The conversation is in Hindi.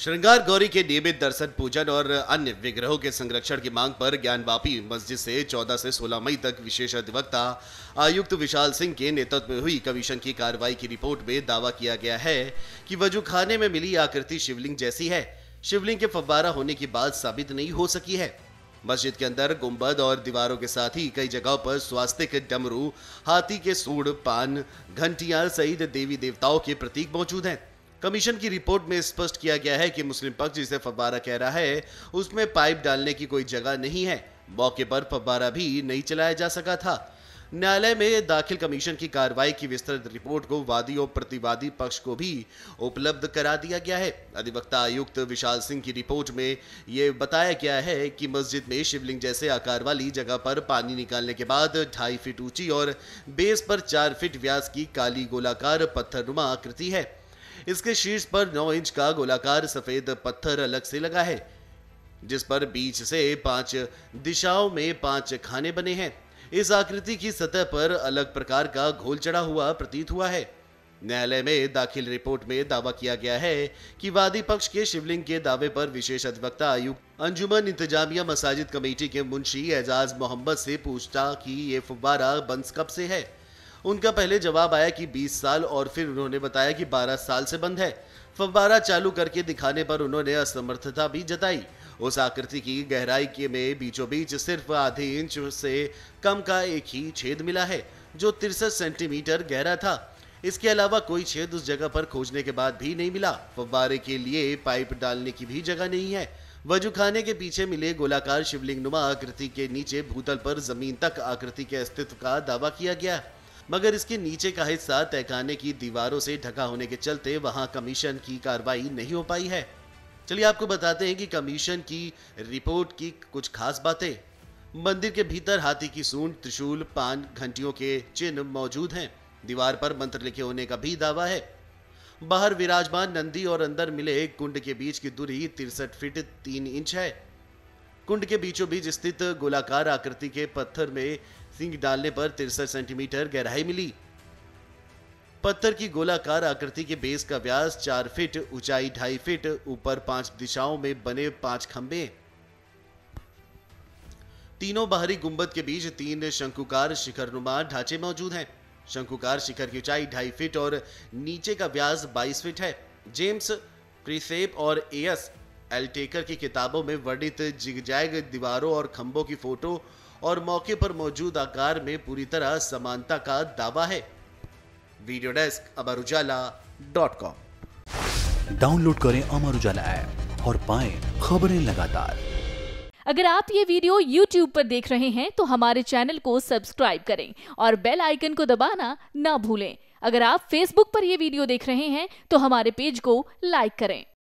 श्रृंगार गौरी के नियमित दर्शन पूजन और अन्य विग्रहों के संरक्षण की मांग पर ज्ञानवापी मस्जिद से 14 से 16 मई तक विशेष अधिवक्ता आयुक्त विशाल सिंह के नेतृत्व में हुई कमीशन की कार्रवाई की रिपोर्ट में दावा किया गया है कि वजूखाने में मिली आकृति शिवलिंग जैसी है शिवलिंग के फव्वारा होने की बात साबित नहीं हो सकी है मस्जिद के अंदर गुंबद और दीवारों के साथ ही कई जगहों पर स्वास्थ्य के डमरू हाथी के सूढ़ पान घंटिया सहित देवी देवताओं के प्रतीक मौजूद हैं कमीशन की रिपोर्ट में स्पष्ट किया गया है कि मुस्लिम पक्ष जिसे फब्बारा कह रहा है उसमें पाइप डालने की कोई जगह नहीं है मौके पर फब्बारा भी नहीं चलाया जा सका था न्यायालय में दाखिल कमीशन की कार्रवाई की विस्तृत रिपोर्ट को वादी और प्रतिवादी पक्ष को भी उपलब्ध करा दिया गया है अधिवक्ता आयुक्त विशाल सिंह की रिपोर्ट में ये बताया गया है कि मस्जिद में शिवलिंग जैसे आकार वाली जगह पर पानी निकालने के बाद ढाई फीट ऊंची और बेस पर चार फीट व्यास की काली गोलाकार पत्थरनुमा आकृति है इसके शीर्ष पर 9 इंच का गोलाकार सफेद पत्थर अलग से लगा है जिस पर बीच से पांच दिशाओं में पांच खाने बने हैं इस आकृति की सतह पर अलग प्रकार का घोल चढ़ा हुआ प्रतीत हुआ है न्यायालय में दाखिल रिपोर्ट में दावा किया गया है कि वादी पक्ष के शिवलिंग के दावे पर विशेष अधिवक्ता आयुक्त अंजुमन इंतजामिया मसाजिद कमेटी के मुंशी एजाज मोहम्मद से पूछता कि ये फुब्बारा बंस कब से है उनका पहले जवाब आया कि 20 साल और फिर उन्होंने बताया कि 12 साल से बंद है फव्वारा चालू करके दिखाने पर उन्होंने असमर्थता भी जताई उस आकृति की गहराई के में बीचों बीच सिर्फ आधे इंच से कम का एक ही छेद मिला है जो तिरसठ सेंटीमीटर गहरा था इसके अलावा कोई छेद उस जगह पर खोजने के बाद भी नहीं मिला फव्वारे के लिए पाइप डालने की भी जगह नहीं है वजूखाने के पीछे मिले गोलाकार शिवलिंग नुमा आकृति के नीचे भूतल पर जमीन तक आकृति के अस्तित्व का दावा किया गया मगर इसके नीचे का हिस्सा तहखाने की दीवारों से ढका होने के चलते वहां कमीशन की कार्रवाई नहीं हो पाई है चलिए आपको बताते हैं कि कमीशन की रिपोर्ट की कुछ खास बातें मंदिर के भीतर हाथी की सूंड त्रिशूल पान घंटियों के चिन्ह मौजूद हैं दीवार पर मंत्र लिखे होने का भी दावा है बाहर विराजमान नंदी और अंदर मिले कुंड के बीच की दूरी तिरसठ फीट तीन इंच है कुंड के बीचों बीच स्थित गोलाकार आकृति के पत्थर में सिंह डालने पर तिरसठ सेंटीमीटर गहराई मिली पत्थर की गोलाकार आकृति के बेस का व्यास चार फीट ऊंचाई ढाई फीट ऊपर पांच दिशाओं में बने पांच खंबे तीनों बाहरी गुंबद के बीच तीन शंकुकार शिखर नुमा ढांचे मौजूद हैं शंकुकार शिखर की ऊंचाई ढाई फीट और नीचे का व्यास 22 फीट है जेम्स क्रिसेप और एएस एल्टेकर की किताबों में वर्णित जिगजैग दीवारों और खंभों की फोटो और मौके पर मौजूद आकार में पूरी तरह समानता का दावा है video desk Amar Ujala dot com download करें अमर उजाला ऐप और पाए खबरें लगातार अगर आप ये वीडियो YouTube पर देख रहे हैं तो हमारे चैनल को सब्सक्राइब करें और बेल आइकन को दबाना ना भूलें अगर आप Facebook पर यह वीडियो देख रहे हैं तो हमारे पेज को लाइक करें